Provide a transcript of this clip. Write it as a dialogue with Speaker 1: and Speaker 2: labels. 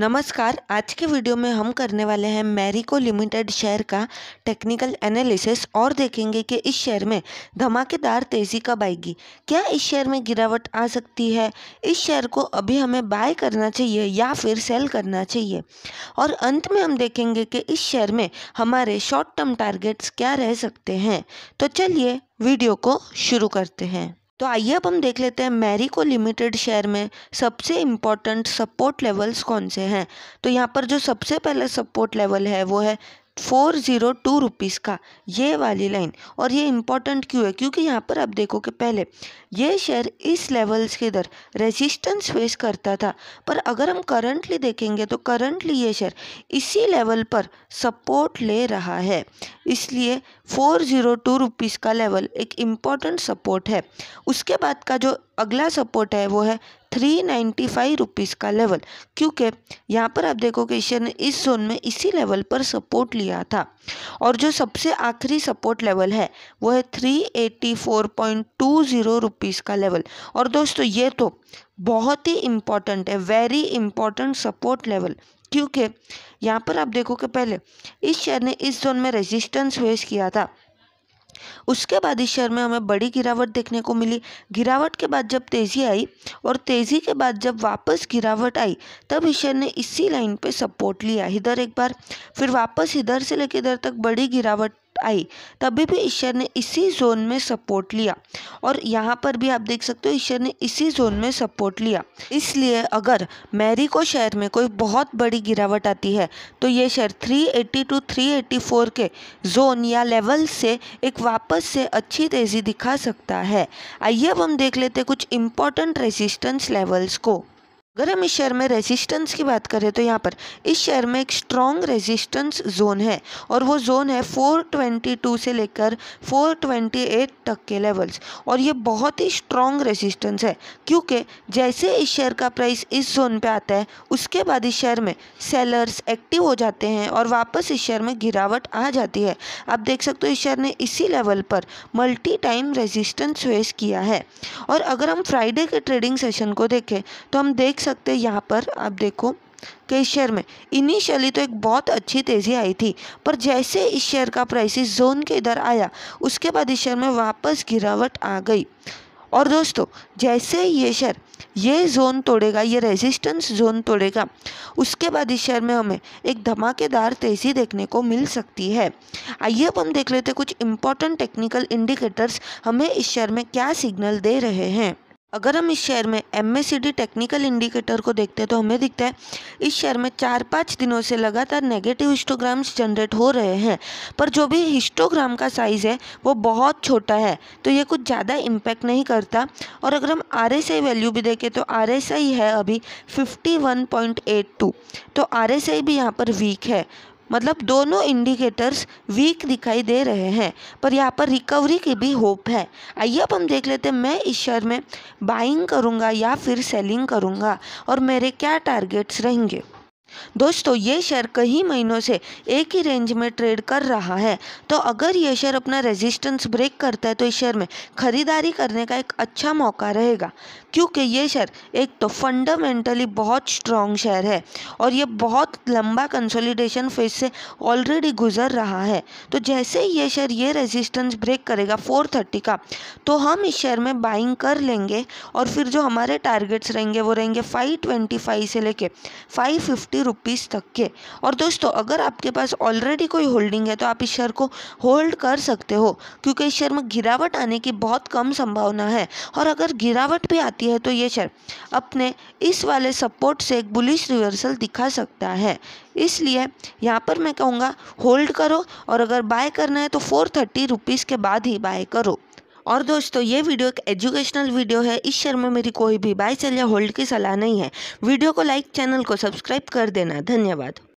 Speaker 1: नमस्कार आज के वीडियो में हम करने वाले हैं मैरिको लिमिटेड शेयर का टेक्निकल एनालिसिस और देखेंगे कि इस शेयर में धमाकेदार तेज़ी कब आएगी क्या इस शेयर में गिरावट आ सकती है इस शेयर को अभी हमें बाय करना चाहिए या फिर सेल करना चाहिए और अंत में हम देखेंगे कि इस शेयर में हमारे शॉर्ट टर्म टारगेट्स क्या रह सकते हैं तो चलिए वीडियो को शुरू करते हैं तो आइए अब हम देख लेते हैं को लिमिटेड शेयर में सबसे इम्पॉर्टेंट सपोर्ट लेवल्स कौन से हैं तो यहाँ पर जो सबसे पहला सपोर्ट लेवल है वो है फोर ज़ीरो टू रुपीज़ का ये वाली लाइन और ये इम्पॉर्टेंट क्यों है क्योंकि यहाँ पर आप देखो कि पहले ये शेयर इस लेवल्स के इधर रेजिस्टेंस फेस करता था पर अगर हम करंटली देखेंगे तो करंटली ये शेयर इसी लेवल पर सपोर्ट ले रहा है इसलिए फोर ज़ीरो टू रुपीज़ का लेवल एक इम्पॉर्टेंट सपोर्ट है उसके बाद का जो अगला सपोर्ट है वो है थ्री नाइन्टी फाइव रुपीज़ का लेवल क्योंकि यहाँ पर आप देखोगे एशिया ने इस जोन में इसी लेवल पर सपोर्ट लिया था और जो सबसे आखिरी सपोर्ट लेवल है वो है three eighty four point two zero rupees का लेवल और दोस्तों ये तो बहुत ही इम्पोर्टेंट है वेरी इम्पोर्टेंट सपोर्ट लेवल क्योंकि यहाँ पर आप देखो कि पहले इस शेयर ने इस जोन में रेजिस्टेंस फेस किया था उसके बाद इस शेयर में हमें बड़ी गिरावट देखने को मिली गिरावट के बाद जब तेज़ी आई और तेज़ी के बाद जब वापस गिरावट आई तब इस शेयर ने इसी लाइन पे सपोर्ट लिया इधर एक बार फिर वापस इधर से लेकर इधर तक बड़ी गिरावट आई तभी भी ईश्वर ने इसी जोन में सपोर्ट लिया और यहाँ पर भी आप देख सकते हो ईश्वर ने इसी जोन में सपोर्ट लिया इसलिए अगर मैरी को शेयर में कोई बहुत बड़ी गिरावट आती है तो ये शेयर 380 टू 384 के जोन या लेवल से एक वापस से अच्छी तेज़ी दिखा सकता है आइए अब हम देख लेते कुछ इंपॉर्टेंट रेजिस्टेंस लेवल्स को अगर हम इस शहर में रेजिस्टेंस की बात करें तो यहाँ पर इस शहर में एक स्ट्रॉन्ग रेजिस्टेंस जोन है और वो जोन है 422 से लेकर 428 तक के लेवल्स और ये बहुत ही स्ट्रॉन्ग रेजिस्टेंस है क्योंकि जैसे इस शेयर का प्राइस इस जोन पे आता है उसके बाद इस शहर में सेलर्स एक्टिव हो जाते हैं और वापस इस शेयर में गिरावट आ जाती है आप देख सकते हो इस शहर ने इसी लेवल पर मल्टी टाइम रेजिस्टेंस फेस किया है और अगर हम फ्राइडे के ट्रेडिंग सेशन को देखें तो हम देख देख सकते हैं यहाँ पर आप देखो कि इस शेयर में इनिशियली तो एक बहुत अच्छी तेज़ी आई थी पर जैसे इस शेयर का प्राइस इस जोन के इधर आया उसके बाद इस शेयर में वापस गिरावट आ गई और दोस्तों जैसे ये शेयर ये जोन तोड़ेगा ये रेजिस्टेंस जोन तोड़ेगा उसके बाद इस शेयर में हमें एक धमाकेदार तेज़ी देखने को मिल सकती है आइए अब हम देख लेते कुछ इंपॉर्टेंट टेक्निकल इंडिकेटर्स हमें इस शेयर में क्या सिग्नल दे रहे हैं अगर हम इस शेयर में एम टेक्निकल इंडिकेटर को देखते हैं तो हमें दिखता है इस शेयर में चार पाँच दिनों से लगातार नेगेटिव हिस्टोग्राम्स जनरेट हो रहे हैं पर जो भी हिस्टोग्राम का साइज़ है वो बहुत छोटा है तो ये कुछ ज़्यादा इम्पैक्ट नहीं करता और अगर हम आर वैल्यू भी देखें तो आर है अभी टू तो आर भी यहाँ पर वीक है मतलब दोनों इंडिकेटर्स वीक दिखाई दे रहे हैं पर यहाँ पर रिकवरी की भी होप है आइए अब हम देख लेते हैं मैं इस शेयर में बाइंग करूँगा या फिर सेलिंग करूँगा और मेरे क्या टारगेट्स रहेंगे दोस्तों ये शेयर कई महीनों से एक ही रेंज में ट्रेड कर रहा है तो अगर ये शेयर अपना रेजिस्टेंस ब्रेक करता है तो इस शेयर में खरीदारी करने का एक अच्छा मौका रहेगा क्योंकि ये शेयर एक तो फंडामेंटली बहुत स्ट्रॉन्ग शेयर है और ये बहुत लंबा कंसोलिडेशन फेज से ऑलरेडी गुजर रहा है तो जैसे ही ये शेयर ये रेजिस्टेंस ब्रेक करेगा फोर का तो हम इस शेयर में बाइंग कर लेंगे और फिर जो हमारे टारगेट्स रहेंगे वो रहेंगे फाइव से लेके फाइव फोर्टी रुपीज़ तक के और दोस्तों अगर आपके पास ऑलरेडी कोई होल्डिंग है तो आप इस शेयर को होल्ड कर सकते हो क्योंकि इस शेयर में गिरावट आने की बहुत कम संभावना है और अगर गिरावट भी आती है तो ये शेयर अपने इस वाले सपोर्ट से एक बुलिश रिवर्सल दिखा सकता है इसलिए यहाँ पर मैं कहूँगा होल्ड करो और अगर बाय करना है तो फोर थर्टी रुपीज़ के बाद ही बाय करो और दोस्तों ये वीडियो एक एजुकेशनल वीडियो है इस शर्म में मेरी कोई भी बाय सेल या होल्ड की सलाह नहीं है वीडियो को लाइक चैनल को सब्सक्राइब कर देना धन्यवाद